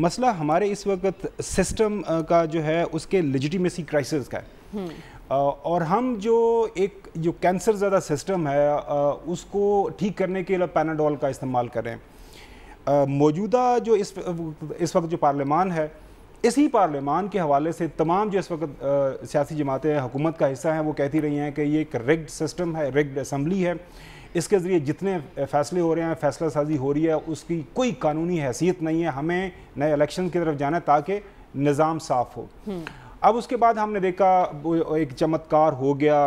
मसला हमारे इस वक्त सिस्टम का जो है उसके लजिटीमेसी क्राइसिस का है हम्म। और हम जो एक जो कैंसर ज़्यादा सिस्टम है उसको ठीक करने के लिए पैनाडोल का इस्तेमाल कर रहे हैं मौजूदा जो इस इस वक्त जो पार्लियामान है इसी पार्लियामान के हवाले से तमाम जो इस वक्त सियासी जमातें हुकूमत का हिस्सा हैं वो कहती रही हैं कि ये एक रिग्ड सिस्टम है रिग्ड असम्बली है इसके ज़रिए जितने फैसले हो रहे हैं फैसला साजी हो रही है उसकी कोई कानूनी हैसियत नहीं है हमें नए इलेक्शन की तरफ जाना है ताकि निज़ाम साफ हो हम्म। अब उसके बाद हमने देखा एक चमत्कार हो गया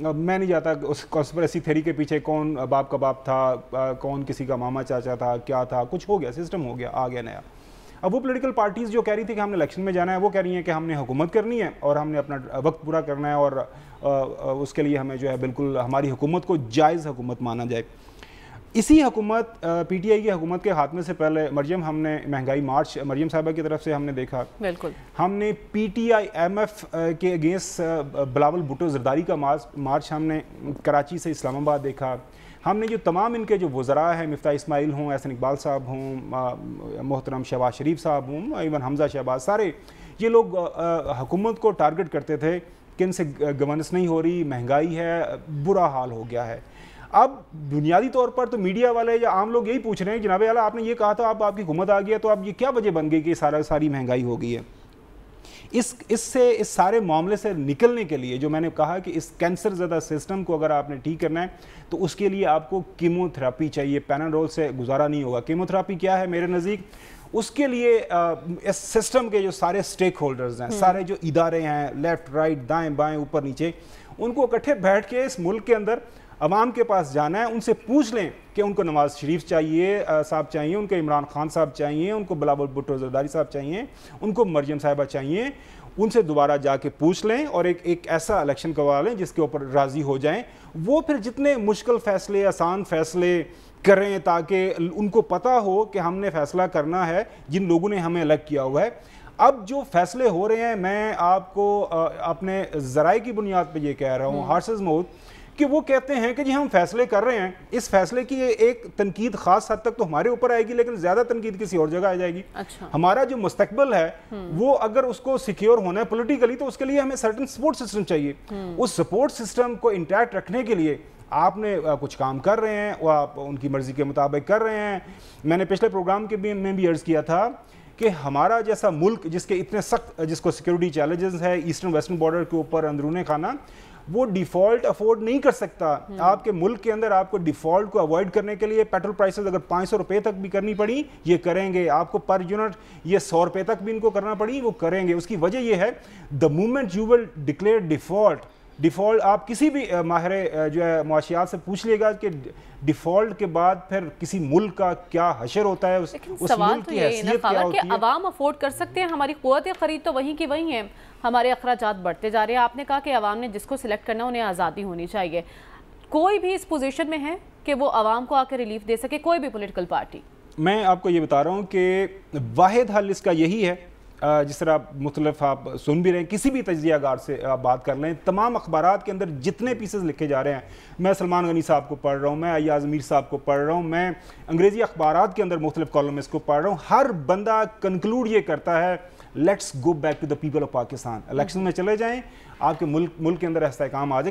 मैं नहीं जाता उस कॉन्स्परेसी थेरी के पीछे कौन बाप का बाप था कौन किसी का मामा चाचा था क्या था कुछ हो गया सिस्टम हो गया आ गया नया अब वो पोलिटिकल पार्टीज़ जो कह रही थी कि हमने इलेक्शन में जाना है वो कह रही हैं कि हमने हुकूमत करनी है और हमने अपना वक्त पूरा करना है और उसके लिए हमें जो है बिल्कुल हमारी हुकूमत को जायज़ हुकूमत माना जाए इसी हुकूमत पी टी आई की हुकूमत के हाथ में से पहले मरियम हमने महंगाई मार्च मरियम साहबा की तरफ से हमने देखा बिल्कुल हमने P T I M F के अगेंस्ट बिलावल भुटो जरदारी का मार्च हमने कराची से इस्लामाबाद देखा हमने जो तमाम इनके जो वज़रा हैं मफ्ता इसमाइल हों एसन इकबाल साहब हों मोहतरम शहबाज शरीफ साहब हों इवन हमजा शहबाज सारे ये लोग हुकूमत को टारगेट करते थे कि इनसे गवर्नेंस नहीं हो रही महंगाई है बुरा हाल हो गया है अब बुनियादी तौर पर तो मीडिया वाले या आम लोग यही पूछ रहे हैं जनाब आला आपने ये कहा था अब आपकी हुकूमत आ गया तो अब ये क्या वजह बन गई कि सारा सारी महंगाई हो गई है इस इससे इस सारे मामले से निकलने के लिए जो मैंने कहा कि इस कैंसर ज्यादा सिस्टम को अगर आपने ठीक करना है तो उसके लिए आपको कीमोथेरापी चाहिए पैनाडोल से गुजारा नहीं होगा कीमोथेरापी क्या है मेरे नज़दीक उसके लिए आ, इस सिस्टम के जो सारे स्टेक होल्डर्स हैं हम्म। सारे जो इदारे हैं लेफ्ट राइट दाएं बाएं ऊपर नीचे उनको इकट्ठे बैठ के इस मुल्क के अंदर अवाम के पास जाना है उनसे पूछ लें कि उनको नवाज़ शरीफ चाहिए साहब चाहिए उनको इमरान खान साहब चाहिए उनको बलाबुल भुट्टो जरदारी साहब चाहिए उनको मरियम साहिबा चाहिए उनसे दोबारा जाके पूछ लें और एक एक ऐसा इलेक्शन करवा लें जिसके ऊपर राज़ी हो जाएं वो फिर जितने मुश्किल फ़ैसले आसान फ़ैसले करें ताकि उनको पता हो कि हमने फ़ैसला करना है जिन लोगों ने हमें अलग किया हुआ है अब जो फैसले हो रहे हैं मैं आपको अपने ज़राए की बुनियाद पर यह कह रहा हूँ हम्म। हार्सेज मोद कि वो कहते हैं कि जी हम फैसले कर रहे हैं इस फैसले की एक तनकीद खास हद तक तो हमारे ऊपर आएगी लेकिन ज़्यादा तनकीद किसी और जगह आ जाएगी अच्छा। हमारा जो मुस्तकबल है हम्म। वो अगर उसको सिक्योर होना है पोलिटिकली तो उसके लिए हमें सर्टन सपोर्ट सिस्टम चाहिए हम्म। उस सपोर्ट सिस्टम को इंटैक्ट रखने के लिए आपने कुछ काम कर रहे हैं वो आप उनकी मर्ज़ी के मुताबिक कर रहे हैं मैंने पिछले प्रोग्राम के भी में भी अर्ज़ किया था कि हमारा जैसा मुल्क जिसके इतने सख्त जिसको सिक्योरिटी चैलेंजेस है ईस्टर्न वेस्टर्न बॉर्डर के ऊपर अंदरून खाना वो डिफॉल्ट अफोर्ड नहीं कर सकता हम्म। आपके मुल्क के अंदर आपको डिफॉल्ट को अवॉइड करने के लिए पेट्रोल प्राइसेस अगर पाँच सौ तक भी करनी पड़ी ये करेंगे आपको पर यूनिट ये सौ रुपये तक भी इनको करना पड़ी वो करेंगे उसकी वजह ये है the moment you will declare default default आप किसी भी माहिर जो है मुआशियात से पूछ लेगा कि डिफ़ॉल्ट के बाद फिर किसी मुल्क का क्या हशर होता है उस, उस सवाल मुल्क तो की है, क्या होती है अवाम अफोर्ड कर सकते हैं हमारी क़वत ख़रीद तो वहीं की वहीं है हमारे अखराज बढ़ते जा रहे हैं आपने कहा कि आवाम ने जिसको सिलेक्ट करना उन्हें आज़ादी होनी चाहिए कोई भी इस पोजीशन में है कि वो आवाम को आकर रिलीफ दे सके कोई भी पोलिटिकल पार्टी मैं आपको ये बता रहा हूँ कि वाद हल इसका यही है जिस तरह आप मुख्तलफ आप सुन भी रहे हैं किसी भी तजिया गार से आप बात कर लें तमाम अखबार के अंदर जितने पीसेज लिखे जा रहे हैं मैं सलमान गनी साहब को पढ़ रहा हूँ मैं अयाज मीर साहब को पढ़ रहा हूँ मैं अंग्रेज़ी अखबार के अंदर मुख्तलिफ कॉलम इसको पढ़ रहा हूँ हर बंदा कंक्लूड ये करता है let's go back to the people of Pakistan election में चले जाएं आपके मुल्क मुल्क के अंदर ऐसा काम आ जाएगा